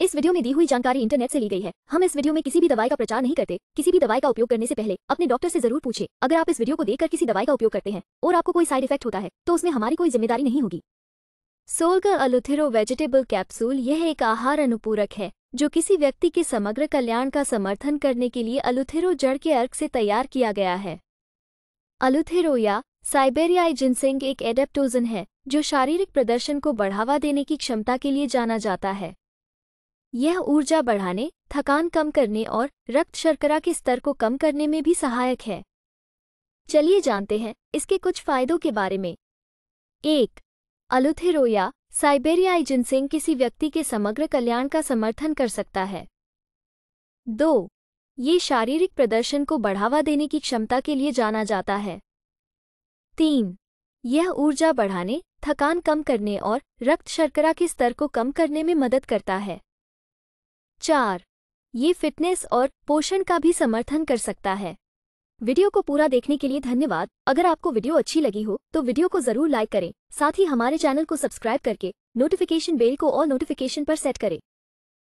इस वीडियो में दी हुई जानकारी इंटरनेट से ली गई है हम इस वीडियो में किसी भी दवाई का प्रचार नहीं करते किसी भी दवाई का उपयोग करने से पहले अपने डॉक्टर से जरूर पूछे अगर आप इस वीडियो को देखकर किसी दवाई का उपयोग करते हैं और आपको कोई साइड इफेक्ट होता है तो उसमें हमारी कोई जिम्मेदारी नहीं होगी सोल का अलुथेरो वेजिटेबल कैप्सूल यह एक आहार अनुपूरक है जो किसी व्यक्ति के समग्र कल्याण का समर्थन करने के लिए अलुथेरो जड़ के अर्क से तैयार किया गया है अलुथेरो या साइबेरियाई जिनसेंग एक एडेप्टोजन है जो शारीरिक प्रदर्शन को बढ़ावा देने की क्षमता के लिए जाना जाता है यह ऊर्जा बढ़ाने थकान कम करने और रक्त शर्करा के स्तर को कम करने में भी सहायक है चलिए जानते हैं इसके कुछ फायदों के बारे में एक अलुथेरो या साइबेरियाई जिनसेंग किसी व्यक्ति के समग्र कल्याण का समर्थन कर सकता है दो ये शारीरिक प्रदर्शन को बढ़ावा देने की क्षमता के लिए जाना जाता है तीन यह ऊर्जा बढ़ाने थकान कम करने और रक्त शर्करा के स्तर को कम करने में मदद करता है चार ये फिटनेस और पोषण का भी समर्थन कर सकता है वीडियो को पूरा देखने के लिए धन्यवाद अगर आपको वीडियो अच्छी लगी हो तो वीडियो को जरूर लाइक करें साथ ही हमारे चैनल को सब्सक्राइब करके नोटिफिकेशन बेल को और नोटिफिकेशन पर सेट करें